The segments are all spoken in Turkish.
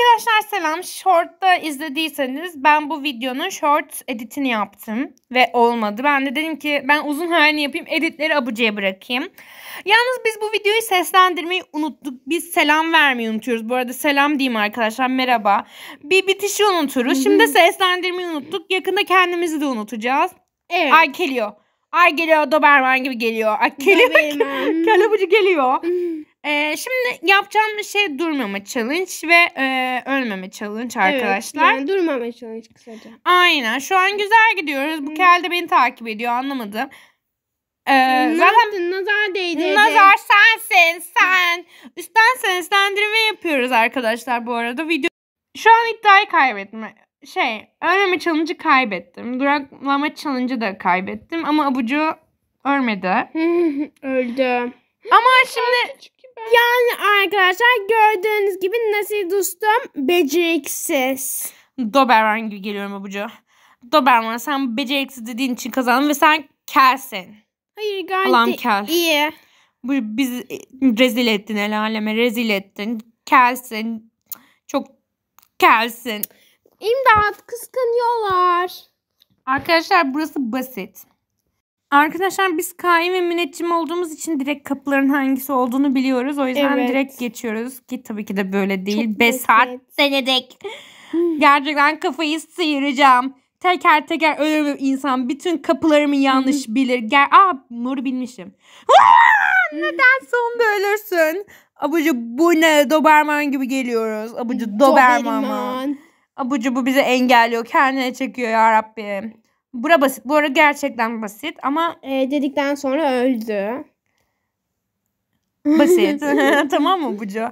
Arkadaşlar selam. Short'ta izlediyseniz ben bu videonun short editini yaptım ve olmadı. Ben de dedim ki ben uzun halini yapayım editleri abucaya bırakayım. Yalnız biz bu videoyu seslendirmeyi unuttuk. Biz selam vermeyi unutuyoruz. Bu arada selam diyeyim arkadaşlar merhaba. Bir bitişi unuturuz. Şimdi seslendirmeyi unuttuk. Yakında kendimizi de unutacağız. Evet. Ay geliyor. Ay geliyor Doberman gibi geliyor. Ay geliyor. Kelebucu geliyor. Ee, şimdi yapacağım şey durmama challenge ve e, ölmeme challenge arkadaşlar. Evet, yani durmama challenge kısaca. Aynen. Şu an güzel gidiyoruz. Bu kel de beni takip ediyor. Anlamadım. Ee, zaten nazar değdi. Nazar sensin sen. Üstten seslendirme yapıyoruz arkadaşlar bu arada. Video şu an iddiayı kaybettim. Şey, örmeme challenge'ı kaybettim. Duraklama challenge'ı da kaybettim ama abucu örmedi. Öldü. Ama şimdi yani arkadaşlar gördüğünüz gibi nasıl dostum beceriksiz. Doberman gibi geliyorum abucu. Doberman sen beceriksiz dediğin için kazandın ve sen kelsin. Hayır gayet Alam kel. iyi. Bu, biz e, rezil ettin el aleme rezil ettin. Kelsin. Çok kelsin. İmdat kıskanıyorlar. Arkadaşlar burası basit. Arkadaşlar biz kaim ve müneccim olduğumuz için direkt kapıların hangisi olduğunu biliyoruz. O yüzden Evet. direkt geçiyoruz. Ki tabii ki de böyle değil. Çok Besat basit. senedek. Hmm. Gerçekten kafayı sıyıracağım. Teker teker ölürüm insan. Bütün kapılarımı hmm. yanlış bilir. Gel. Aa moru bilmişim. Hmm. Neden sonda ölürsün? Abucu bu ne? Doberman gibi geliyoruz. Abucu Doberman. Doberman. Abucu bu bizi engelliyor. Kendine çekiyor ya Rabbim. Bura basit. Bu arada gerçekten basit ama e, dedikten sonra öldü. Basit. tamam mı Bucu?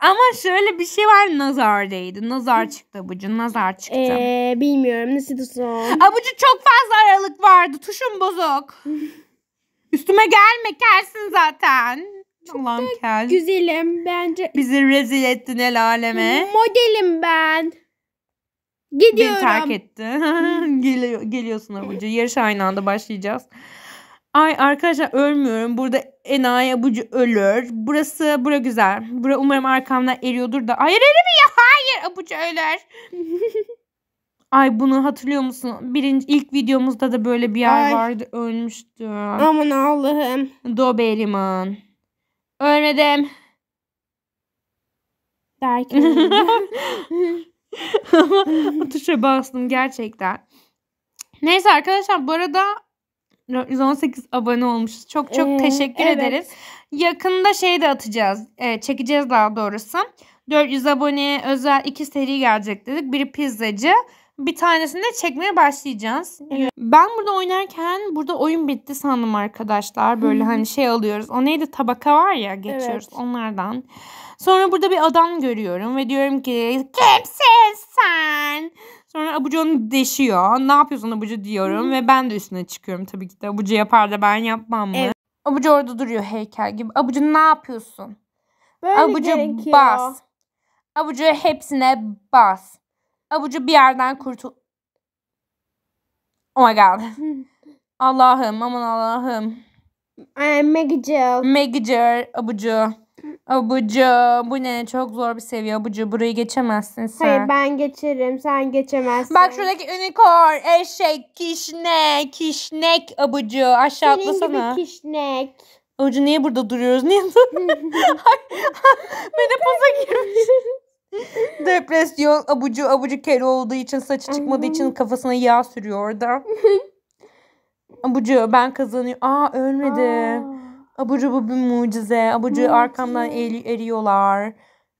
ama şöyle bir şey var. Nazar değdi. Nazar çıktı Bucu. Nazar çıktı. Ee, bilmiyorum. Nasıl son? Aa, Bucu çok fazla aralık vardı. Tuşum bozuk. Üstüme gelme. Kelsin zaten. Çok Ulan da kel. güzelim bence. Bizi rezil ettin el aleme. Modelim ben. Gidiyorum. Beni terk etti. Geliyor, geliyorsun abucu. Yarış aynı anda başlayacağız. Ay arkadaşlar ölmüyorum. Burada enayi abucu ölür. Burası bura güzel. Bura umarım arkamda eriyordur da. Hayır erimiyor. Hayır abucu ölür. Ay bunu hatırlıyor musun? Birinci ilk videomuzda da böyle bir yer Ay. vardı. Ölmüştü. Aman Allah'ım. Doberiman. Ölmedim. Derken. Ama tuşa bastım gerçekten. Neyse arkadaşlar bu arada 118 abone olmuşuz. Çok çok ee, teşekkür evet. ederiz. Yakında şey de atacağız. E, çekeceğiz daha doğrusu. 400 aboneye özel iki seri gelecek dedik. Biri pizzacı, bir tanesini de çekmeye başlayacağız. Evet. Ben burada oynarken burada oyun bitti sandım arkadaşlar. Böyle hani şey alıyoruz. O neydi tabaka var ya geçiyoruz evet. onlardan. Sonra burada bir adam görüyorum ve diyorum ki kimsin sen? Sonra Abucu onu deşiyor. Ne yapıyorsun Abucu diyorum hı ve ben de üstüne çıkıyorum tabii ki de. Abucu yapar da ben yapmam mı? Evet. Abucu orada duruyor heykel gibi. Abucu ne yapıyorsun? Böyle Abucu gerekiyor. bas. Abucu hepsine bas. Havucu bir yerden kurtul... Oh my god. Allah'ım aman Allah'ım. Megajer. Megajer abucu. Abucu bu ne çok zor bir seviye abucu burayı geçemezsin sen. Hayır ben geçerim sen geçemezsin. Bak şuradaki unicorn eşek kişnek kişnek abucu aşağı Senin atlasana. Senin gibi kişnek. Abucu niye burada duruyoruz niye duruyoruz? Menopoza girmişiz. Depresyon abucu abucu kere olduğu için saçı çıkmadığı için kafasına yağ sürüyor orada. abucu ben kazanıyorum. Aa ölmedi. Abucu bu bir mucize. Abucu Mucize. arkamdan eri eriyorlar.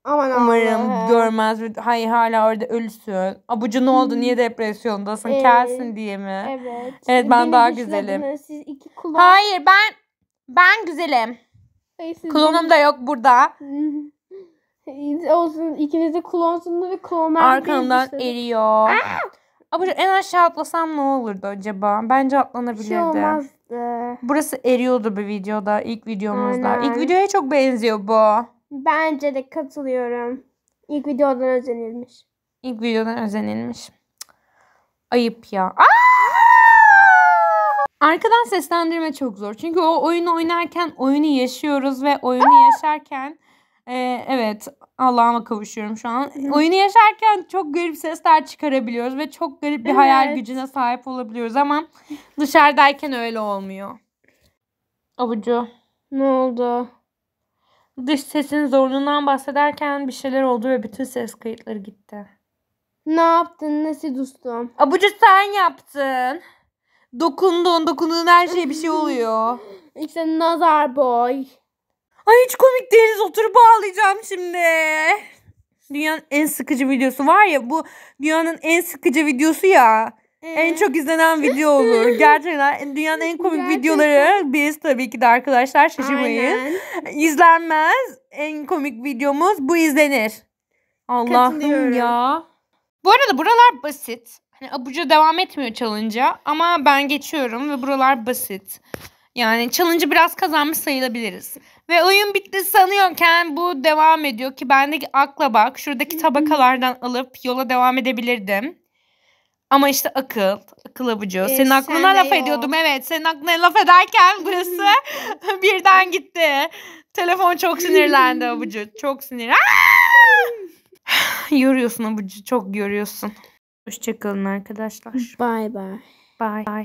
Aman Umarım Allah'ım. görmez. ve- Hayır hala orada ölsün. Abucu ne oldu? Niye depresyondasın? Ee, Kelsin diye mi? Evet. Evet, ben Beni daha güzelim. Siz iki kulak. Hayır ben ben güzelim. Kulonum da yok burada olsun ikiniz de klonsunuz ve klonlar arkandan eriyor. Aa! en aşağı atlasam ne olurdu acaba? Bence atlanabilirdi. Şey olmazdı. E. Burası eriyordu bir videoda ilk videomuzda. Aynen. İlk videoya çok benziyor bu. Bence de katılıyorum. İlk videodan özenilmiş. İlk videodan özenilmiş. Ayıp ya. Aa! Arkadan seslendirme çok zor. Çünkü o oyunu oynarken oyunu yaşıyoruz ve oyunu yaşarken ee, evet Allah'ıma kavuşuyorum şu an. Oyunu yaşarken çok garip sesler çıkarabiliyoruz ve çok garip bir evet. hayal gücüne sahip olabiliyoruz ama dışarıdayken öyle olmuyor. Avucu ne oldu? Dış sesin zorluğundan bahsederken bir şeyler oldu ve bütün ses kayıtları gitti. Ne yaptın? Nasıl dostum? Abucu sen yaptın. Dokundun, dokunduğun her şey bir şey oluyor. İşte nazar boy. Ay hiç komik değiliz oturup ağlayacağım şimdi. Dünyanın en sıkıcı videosu var ya bu dünyanın en sıkıcı videosu ya. En ee? çok izlenen video olur. Gerçekten dünyanın en komik Gerçekten. videoları biz tabii ki de arkadaşlar şaşırmayın. Aynen. İzlenmez. En komik videomuz bu izlenir. Allah'ım ya. Bu arada buralar basit. Hani abuca devam etmiyor çalınca ama ben geçiyorum ve buralar basit. Yani challenge'ı biraz kazanmış sayılabiliriz. Ve oyun bitti sanıyorken bu devam ediyor ki ben de akla bak şuradaki tabakalardan alıp yola devam edebilirdim. Ama işte akıl, akıl abucu. Ee, senin aklına sen laf ediyordum evet. Senin aklına laf ederken burası birden gitti. Telefon çok sinirlendi abucu. Çok sinir. yoruyorsun abucu. Çok yoruyorsun. Hoşçakalın arkadaşlar. Bye bye. Bye. bye.